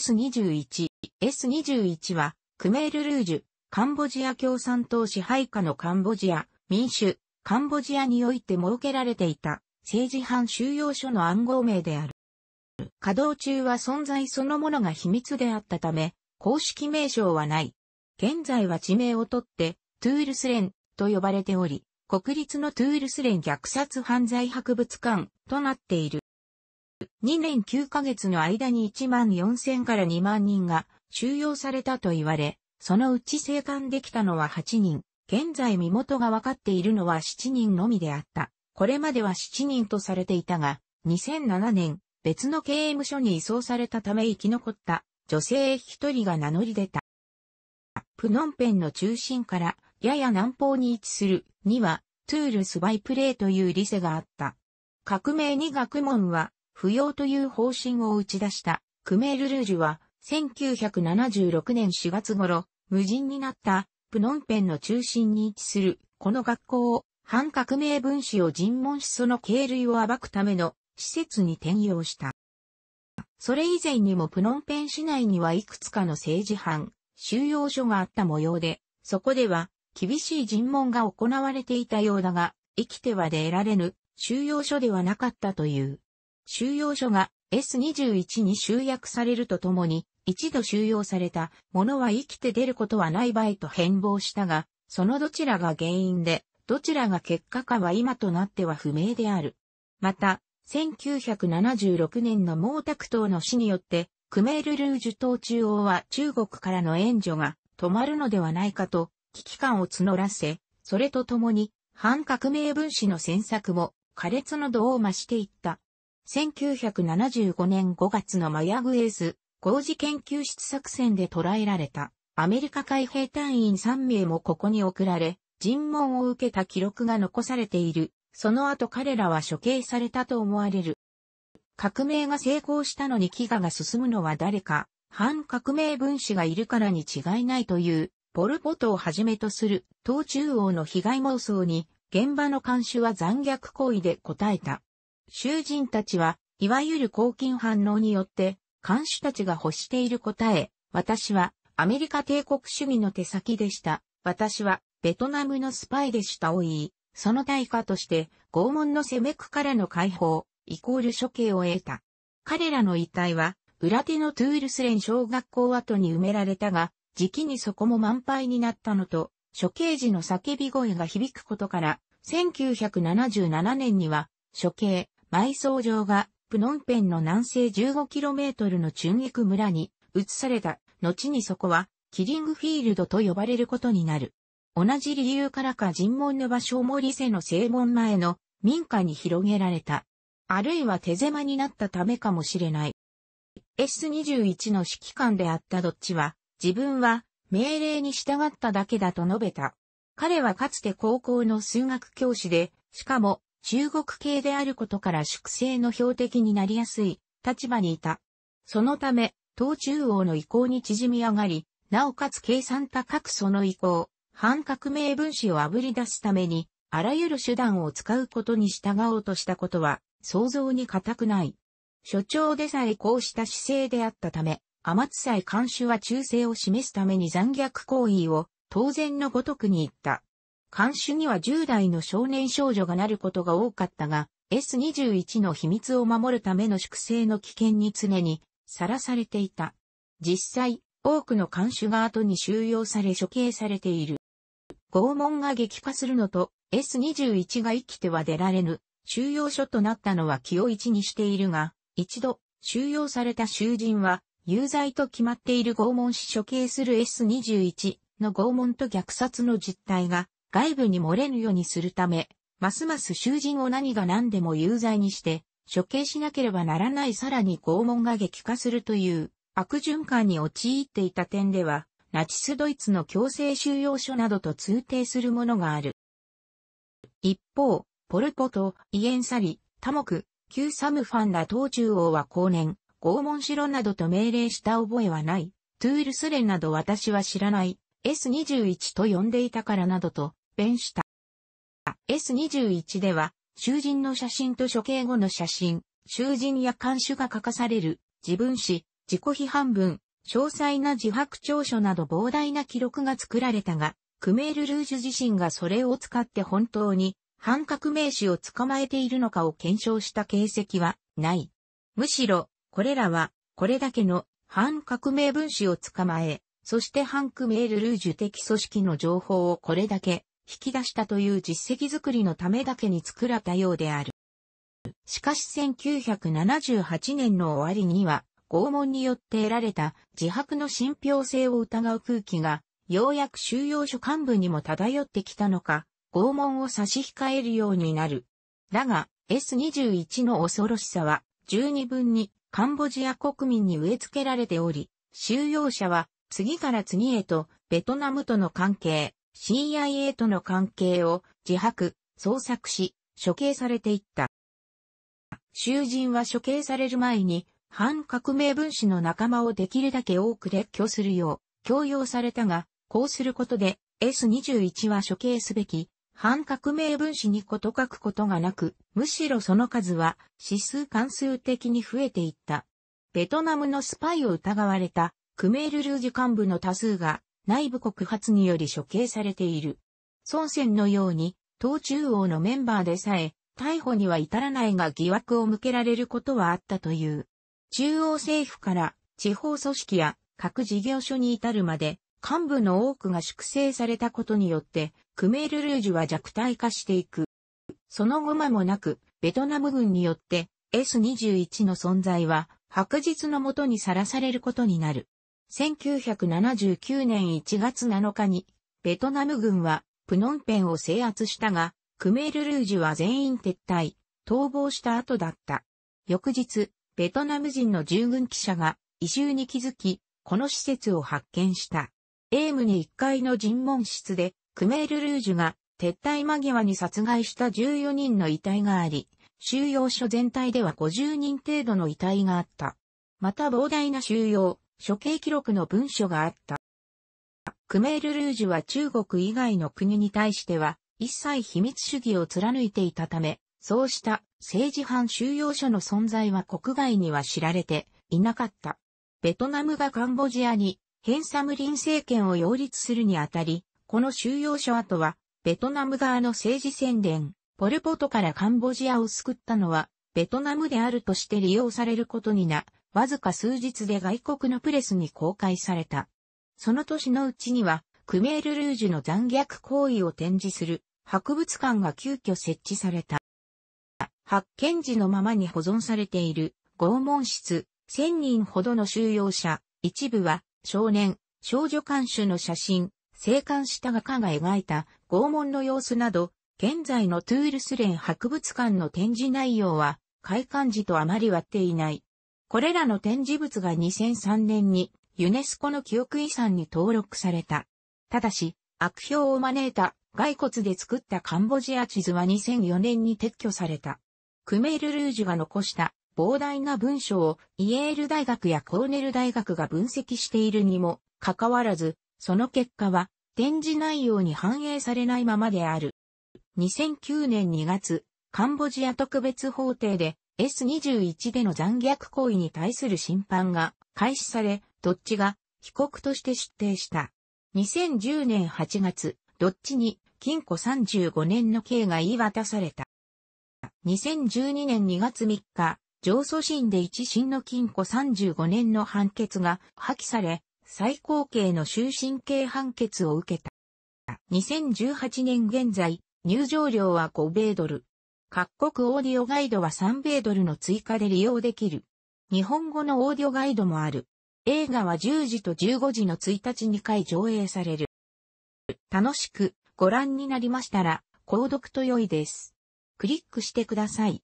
S21。S21 は、クメールルージュ、カンボジア共産党支配下のカンボジア、民主、カンボジアにおいて設けられていた、政治犯収容所の暗号名である。稼働中は存在そのものが秘密であったため、公式名称はない。現在は地名をとって、トゥールスレンと呼ばれており、国立のトゥールスレン虐殺犯罪博物館となっている。2年9ヶ月の間に1万4000から2万人が収容されたと言われ、そのうち生還できたのは8人、現在身元が分かっているのは7人のみであった。これまでは7人とされていたが、2007年、別の刑務所に移送されたため生き残った女性一人が名乗り出た。プノンペンの中心からやや南方に位置するにはトゥールスバイプレイというリセがあった。革命に学問は不要という方針を打ち出したクメールルージュは1976年4月頃、無人になったプノンペンの中心に位置するこの学校を反革命分子を尋問しその経類を暴くための施設に転用した。それ以前にもプノンペン市内にはいくつかの政治犯、収容所があった模様で、そこでは厳しい尋問が行われていたようだが、生きては出られぬ収容所ではなかったという。収容所が S21 に集約されるとともに、一度収容された者は生きて出ることはない場合と変貌したが、そのどちらが原因で、どちらが結果かは今となっては不明である。また、1976年の毛沢東の死によって、クメールルージュ島中央は中国からの援助が止まるのではないかと危機感を募らせ、それとともに反革命分子の戦策も苛烈の度を増していった。1975年5月のマヤグエース、工事研究室作戦で捕らえられた、アメリカ海兵隊員3名もここに送られ、尋問を受けた記録が残されている。その後彼らは処刑されたと思われる。革命が成功したのに飢餓が進むのは誰か、反革命分子がいるからに違いないという、ポルポトをはじめとする、東中央の被害妄想に、現場の監視は残虐行為で答えた。囚人たちは、いわゆる抗菌反応によって、看守たちが欲している答え、私はアメリカ帝国主義の手先でした。私はベトナムのスパイでしたを言い、その対価として拷問の攻めくからの解放、イコール処刑を得た。彼らの遺体は、裏手のトゥールスレン小学校跡に埋められたが、時期にそこも満杯になったのと、処刑時の叫び声が響くことから、1977年には、処刑、埋葬場が、プノンペンの南西 15km のチュンギク村に移された。後にそこは、キリングフィールドと呼ばれることになる。同じ理由からか尋問の場所もリセの正門前の民家に広げられた。あるいは手狭になったためかもしれない。S21 の指揮官であったどっちは、自分は命令に従っただけだと述べた。彼はかつて高校の数学教師で、しかも中国系であることから粛清の標的になりやすい立場にいた。そのため、党中央の意向に縮み上がり、なおかつ計算高くその意向、反革命分子をあぶり出すために、あらゆる手段を使うことに従おうとしたことは、想像に難くない。所長でさえこうした姿勢であったため、天津え監修は忠誠を示すために残虐行為を当然のごとくに言った。監視には10代の少年少女がなることが多かったが、S21 の秘密を守るための粛清の危険に常にさらされていた。実際、多くの監視が後に収容され処刑されている。拷問が激化するのと S21 が生きては出られぬ収容所となったのは気を一にしているが、一度収容された囚人は有罪と決まっている拷問し処刑する S21 の拷問と虐殺の実態が外部に漏れぬようにするため、ますます囚人を何が何でも有罪にして、処刑しなければならないさらに拷問が激化するという悪循環に陥っていた点では、ナチスドイツの強制収容所などと通定するものがある。一方、ポルポとイエンサリ、タモク、キューサムファンら東中央は後年、拷問しろなどと命令した覚えはない、トゥールスレンなど私は知らない、S21 と呼んでいたからなどと、便した。S21 では、囚人の写真と処刑後の写真、囚人や監守が書かされる、自分史、自己批判文、詳細な自白調書など膨大な記録が作られたが、クメール・ルージュ自身がそれを使って本当に、反革命史を捕まえているのかを検証した形跡はない。むしろ、これらは、これだけの反革命分子を捕まえ、そして反クメール・ルージュ的組織の情報をこれだけ引き出したという実績作りのためだけに作られたようである。しかし1978年の終わりには、拷問によって得られた自白の信憑性を疑う空気が、ようやく収容所幹部にも漂ってきたのか、拷問を差し控えるようになる。だが、S21 の恐ろしさは、十二分にカンボジア国民に植え付けられており、収容者は次から次へとベトナムとの関係、CIA との関係を自白、捜索し、処刑されていった。囚人は処刑される前に、反革命分子の仲間をできるだけ多く列挙するよう、強要されたが、こうすることで、S21 は処刑すべき、反革命分子にこと書くことがなく、むしろその数は指数関数的に増えていった。ベトナムのスパイを疑われたクメールルージュ幹部の多数が内部告発により処刑されている。孫仙のように、党中央のメンバーでさえ、逮捕には至らないが疑惑を向けられることはあったという。中央政府から地方組織や各事業所に至るまで幹部の多くが粛清されたことによってクメールルージュは弱体化していく。その後間もなくベトナム軍によって S21 の存在は白日のもとにさらされることになる。1979年1月7日に、ベトナム軍はプノンペンを制圧したが、クメールルージュは全員撤退、逃亡した後だった。翌日、ベトナム人の従軍記者が異臭に気づき、この施設を発見した。エームに1階の尋問室で、クメールルージュが撤退間際に殺害した14人の遺体があり、収容所全体では50人程度の遺体があった。また膨大な収容、処刑記録の文書があった。クメール・ルージュは中国以外の国に対しては、一切秘密主義を貫いていたため、そうした政治犯収容所の存在は国外には知られていなかった。ベトナムがカンボジアにヘンサムリン政権を擁立するにあたり、この収容所跡は、ベトナム側の政治宣伝、ポルポトからカンボジアを救ったのは、ベトナムであるとして利用されることになわずか数日で外国のプレスに公開された。その年のうちには、クメールルージュの残虐行為を展示する博物館が急遽設置された。発見時のままに保存されている拷問室、1000人ほどの収容者、一部は少年、少女監守の写真、生還した画家が描いた拷問の様子など、現在のトゥールスレン博物館の展示内容は、開館時とあまり割っていない。これらの展示物が2003年にユネスコの記憶遺産に登録された。ただし、悪評を招いた骸骨で作ったカンボジア地図は2004年に撤去された。クメール・ルージュが残した膨大な文章をイエール大学やコーネル大学が分析しているにもかかわらず、その結果は展示内容に反映されないままである。2009年2月、カンボジア特別法廷で S21 での残虐行為に対する審判が開始され、どっちが被告として出廷した。2010年8月、どっちに禁錮35年の刑が言い渡された。2012年2月3日、上訴審で一審の禁錮35年の判決が破棄され、最高刑の終身刑判決を受けた。2018年現在、入場料は5米ドル、各国オーディオガイドは3米ドルの追加で利用できる。日本語のオーディオガイドもある。映画は10時と15時の1日2回上映される。楽しくご覧になりましたら、購読と良いです。クリックしてください。